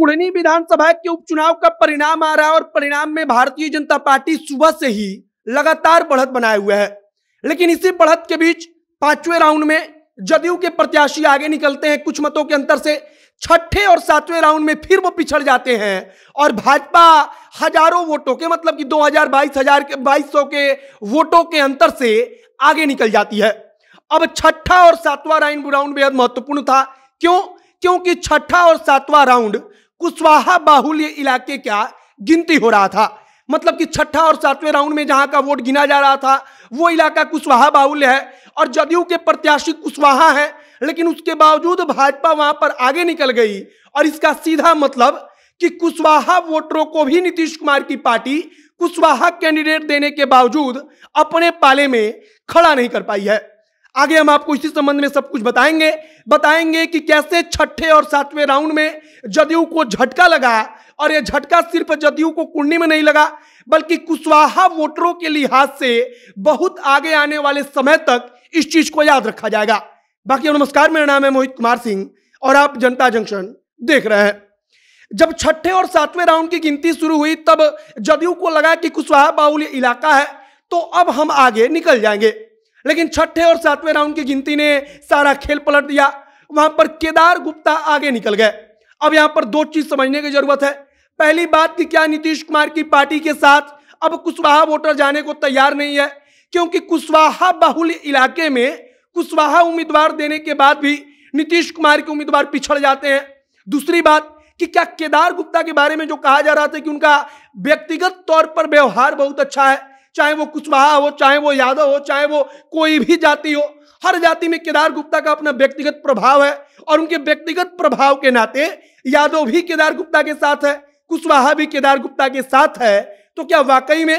कुड़नी विधानसभा के उपचुनाव का परिणाम आ रहा है और परिणाम में भारतीय जनता पार्टी सुबह से ही लगातार बढ़त बनाए हुए है लेकिन इसी बढ़त के बीच पांचवें राउंड में जदयू के प्रत्याशी आगे निकलते हैं कुछ मतों के अंतर से छठे और सातवें राउंड में फिर वो पिछड़ जाते हैं और भाजपा हजारों वोटों के मतलब कि 2022 हजार के बाईस सौ के वोटों के अंतर से आगे निकल जाती है अब छठा और सातवां राउंड राउंड बेहद महत्वपूर्ण था क्यों क्योंकि छठा और सातवां राउंड कुशवाहा बाहुल्य इलाके का गिनती हो रहा था मतलब कि छठा और सातवें राउंड में जहां का वोट गिना जा रहा था वो इलाका कुशवाहा बाहुल्य है और जदयू के प्रत्याशी कुशवाहा है लेकिन उसके बावजूद भाजपा वहां पर आगे निकल गई और इसका सीधा मतलब कि कुशवाहा वोटरों को भी नीतीश कुमार की पार्टी कुशवाहा कैंडिडेट देने के बावजूद अपने पाले में खड़ा नहीं कर पाई है आगे हम आपको इसी संबंध में सब कुछ बताएंगे बताएंगे कि कैसे छठे और सातवें राउंड में जदयू को झटका लगा और यह झटका सिर्फ जदयू को कुंडी में नहीं लगा बल्कि कुशवाहा वोटरों के लिहाज से बहुत आगे आने वाले समय तक इस चीज को याद रखा जाएगा बाकी नमस्कार मेरा नाम है मोहित कुमार सिंह और आप जनता जंक्शन देख रहे हैं जब छठे और सातवें राउंड की गिनती शुरू हुई तब जदयू को लगा कि कुशवाहा बाहुल्य इलाका है तो अब हम आगे निकल जाएंगे लेकिन छठे और सातवें राउंड की गिनती ने सारा खेल पलट दिया वहां पर केदार गुप्ता आगे निकल गए अब यहां पर दो चीज समझने की जरूरत है पहली बात कि क्या नीतीश कुमार की पार्टी के साथ अब कुशवाहा वोटर जाने को तैयार नहीं है क्योंकि कुशवाहा बाहुल्य इलाके में कुशवाहा उम्मीदवार देने के बाद भी नीतीश कुमार के उम्मीदवार पिछड़ जाते हैं दूसरी बात कि क्या केदार गुप्ता के बारे में जो कहा जा रहा था कि उनका व्यक्तिगत तौर पर व्यवहार बहुत अच्छा है चाहे वो कुशवाहा हो चाहे वो यादव हो चाहे वो कोई भी जाति हो हर जाति में केदार गुप्ता का अपना व्यक्तिगत प्रभाव है और उनके व्यक्तिगत प्रभाव के नाते यादव भी केदार गुप्ता के साथ है कुशवाहा भी केदार गुप्ता के साथ है तो क्या वाकई में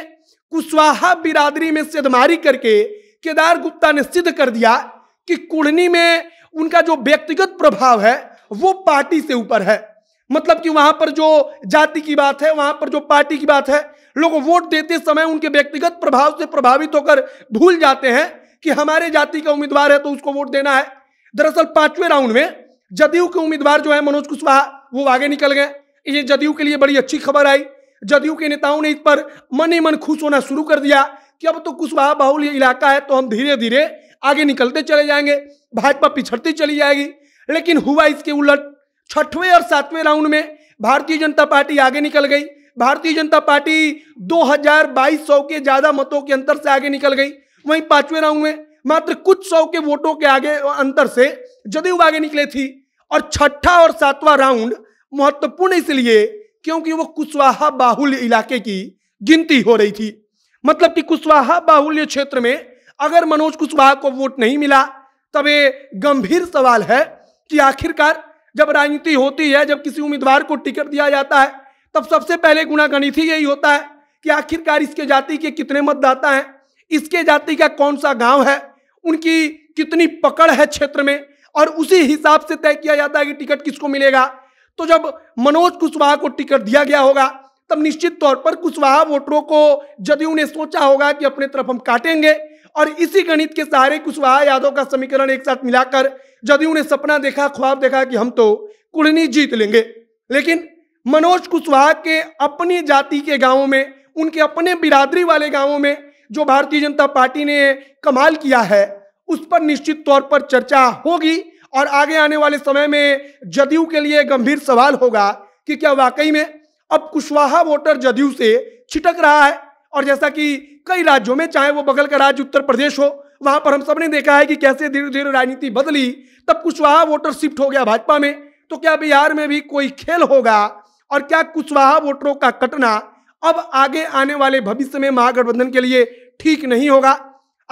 कुशवाहा बिरादरी में सिद्धमारी करके केदार गुप्ता ने सिद्ध कर दिया कि कुढ़नी में उनका जो व्यक्तिगत प्रभाव है वो पार्टी से ऊपर है मतलब कि वहां पर जो जाति की बात है वहां पर जो पार्टी की बात है लोग वोट देते समय उनके व्यक्तिगत प्रभाव से प्रभावित होकर भूल जाते हैं कि हमारे जाति का उम्मीदवार है तो उसको वोट देना है दरअसल पांचवें राउंड में जदयू के उम्मीदवार जो है मनोज कुशवाहा वो आगे निकल गए ये जदयू के लिए बड़ी अच्छी खबर आई जदयू के नेताओं ने इस पर मन ही मन खुश होना शुरू कर दिया कि अब तो कुशवाहा बाहुल इलाका है तो हम धीरे धीरे आगे निकलते चले जाएंगे भाजपा पिछड़ती चली जाएगी लेकिन हुआ इसके उलट छठवें और सातवें राउंड में भारतीय जनता पार्टी आगे निकल गई भारतीय जनता पार्टी सौ के ज्यादा मतों के अंतर से आगे निकल गई वहीं पांचवें राउंड में मात्र कुछ सौ के वोटों के आगे अंतर से जदयू आगे निकले थी और छठा और सातवां राउंड महत्वपूर्ण इसलिए क्योंकि वो कुशवाहा बाहुल्य इलाके की गिनती हो रही थी मतलब कि कुशवाहा बाहुल्य क्षेत्र में अगर मनोज कुशवाहा को वोट नहीं मिला तब ये गंभीर सवाल है कि आखिरकार जब राजनीति होती है जब किसी उम्मीदवार को टिकट दिया जाता है तब सबसे पहले गुणागणित ही यही होता है कि आखिरकार इसके जाति के कितने मतदाता हैं इसके जाति का कौन सा गांव है उनकी कितनी पकड़ है क्षेत्र में और उसी हिसाब से तय किया जाता है कि टिकट किसको मिलेगा तो जब मनोज कुशवाहा को टिकट दिया गया होगा तब निश्चित तौर पर कुशवाहा वोटरों को जदयू ने सोचा होगा कि अपने तरफ हम काटेंगे और इसी गणित के सहारे कुशवाहा यादव का समीकरण एक साथ मिलाकर जदयू ने सपना देखा ख्वाब देखा कि हम तो कुड़नी जीत लेंगे लेकिन मनोज कुशवाहा के अपनी जाति के गांवों में उनके अपने बिरादरी वाले गांवों में जो भारतीय जनता पार्टी ने कमाल किया है उस पर निश्चित तौर पर चर्चा होगी और आगे आने वाले समय में जदयू के लिए गंभीर सवाल होगा कि क्या वाकई में अब कुशवाहा वोटर जदयू से छिटक रहा है और जैसा कि कई राज्यों में चाहे वो बगल का राज्य उत्तर प्रदेश हो वहां पर हम सबने देखा है कि कैसे धीरे धीरे राजनीति बदली तब कुशवाहा वोटर शिफ्ट हो गया भाजपा में तो क्या बिहार में भी कोई खेल होगा और क्या कुशवाहा वोटरों का कटना अब आगे आने वाले भविष्य में महागठबंधन के लिए ठीक नहीं होगा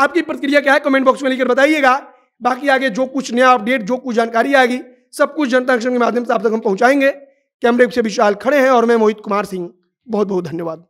आपकी प्रतिक्रिया क्या है कमेंट बॉक्स में लिखकर बताइएगा बाकी आगे जो कुछ नया अपडेट जो कुछ जानकारी आएगी सब कुछ जनता एक्शन के माध्यम से आप तक हम पहुंचाएंगे कैमरे से विशाल खड़े हैं और मैं मोहित कुमार सिंह बहुत बहुत धन्यवाद